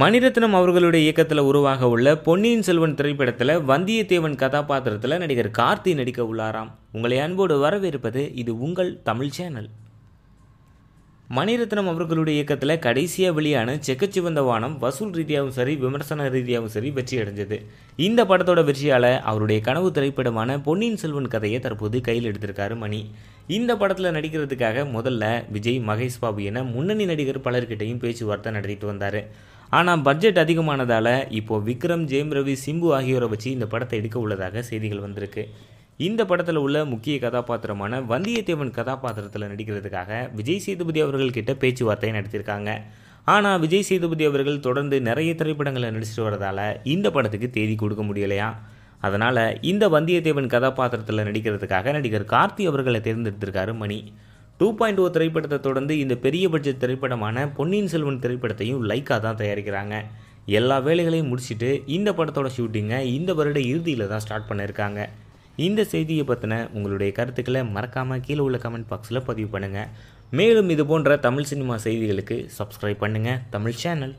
மணிரத்னம் அவர்களுடைய இயக்கத்தில் உருவாக உள்ள பொன்னியின் செல்வன் திரைப்படத்தில் வந்தியத்தேவன் கதாபாத்திரத்தில் நடிகர் கார்த்தி நடிக்க உள்ளாராம் உங்களை அன்போடு வரவேற்பது இது உங்கள் தமிழ் சேனல் மணிரத்னம் அவர்களுடைய இயக்கத்தில் கடைசியாக வெளியான செக்கச்சிவந்த வானம் வசூல் ரீதியாகவும் சரி விமர்சன ரீதியாகவும் சரி வெற்றி அடைஞ்சது இந்த படத்தோட வெற்றியால் அவருடைய கனவு திரைப்படமான பொன்னியின் செல்வன் கதையை தற்போது கையில் எடுத்திருக்காரு மணி இந்த படத்தில் நடிக்கிறதுக்காக முதல்ல விஜய் மகேஷ் பாபு என முன்னணி நடிகர் பலர்கிட்டையும் பேச்சுவார்த்தை நடத்திட்டு வந்தார் ஆனால் பட்ஜெட் அதிகமானதால் இப்போது விக்ரம் ஜெயம் ரவி சிம்பு ஆகியோரை வச்சு இந்த படத்தை எடுக்க உள்ளதாக செய்திகள் வந்திருக்கு இந்த படத்தில் உள்ள முக்கிய கதாபாத்திரமான வந்தியத்தேவன் கதாபாத்திரத்தில் நடிக்கிறதுக்காக விஜய் சேதுபதி அவர்கள்கிட்ட பேச்சுவார்த்தை நடத்தியிருக்காங்க ஆனால் விஜய் சேதுபதி அவர்கள் தொடர்ந்து நிறைய திரைப்படங்களை நடிச்சிட்டு வரதால் இந்த படத்துக்கு தேதி கொடுக்க முடியலையா அதனால் இந்த வந்தியத்தேவன் கதாபாத்திரத்தில் நடிக்கிறதுக்காக நடிகர் கார்த்தி அவர்களை தேர்ந்தெடுத்திருக்காரு மணி டூ பாயிண்ட் ஓ திரைப்படத்தை தொடர்ந்து இந்த பெரிய பட்ஜெட் திரைப்படமான பொன்னியின் செல்வன் திரைப்படத்தையும் லைக்காக தான் தயாரிக்கிறாங்க எல்லா வேலைகளையும் முடிச்சுட்டு இந்த படத்தோட ஷூட்டிங்கை இந்த வருட இறுதியில் தான் ஸ்டார்ட் பண்ணியிருக்காங்க இந்த செய்தியை பற்றின உங்களுடைய கருத்துக்களை மறக்காமல் கீழே உள்ள கமெண்ட் பாக்ஸில் பதிவு பண்ணுங்கள் மேலும் இது போன்ற தமிழ் சினிமா செய்திகளுக்கு சப்ஸ்கிரைப் பண்ணுங்கள் தமிழ் சேனல்